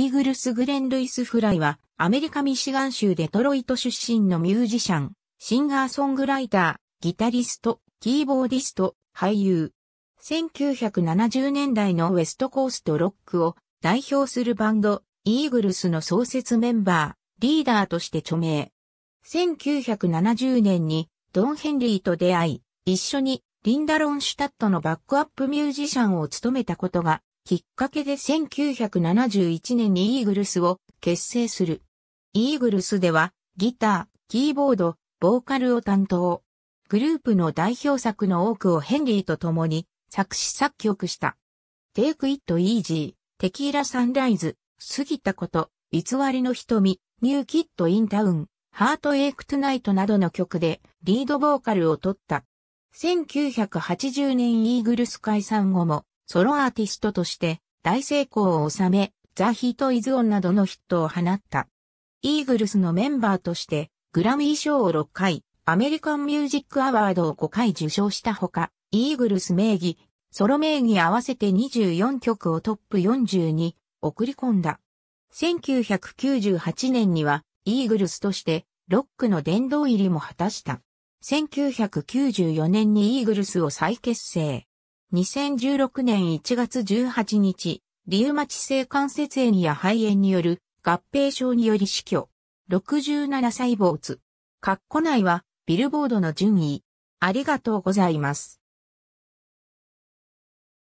イーグルスグレン・ルイス・フライは、アメリカ・ミシガン州デトロイト出身のミュージシャン、シンガーソングライター、ギタリスト、キーボーディスト、俳優。1970年代のウエストコーストロックを代表するバンド、イーグルスの創設メンバー、リーダーとして著名。1970年にドン・ヘンリーと出会い、一緒にリンダ・ロンシュタットのバックアップミュージシャンを務めたことがきっかけで1971年にイーグルスを結成する。イーグルスではギター、キーボード、ボーカルを担当。グループの代表作の多くをヘンリーと共に作詞作曲した。Take It Easy、テキーラサンライズ、過ぎたこと、偽りの瞳、ニューキッ h インタウン、ハートエ o クトナイトなどの曲でリードボーカルを取った。1980年イーグルス解散後もソロアーティストとして大成功を収め、ザ・ヒート・イズ・オンなどのヒットを放った。イーグルスのメンバーとしてグラミー賞を6回、アメリカン・ミュージック・アワードを5回受賞したほか、イーグルス名義、ソロ名義合わせて24曲をトップ40に送り込んだ。1998年にはイーグルスとしてロックの殿堂入りも果たした。1994年にイーグルスを再結成。2016年1月18日、リウマチ性関節炎や肺炎による合併症により死去。67歳坊主。括弧内はビルボードの順位。ありがとうございます。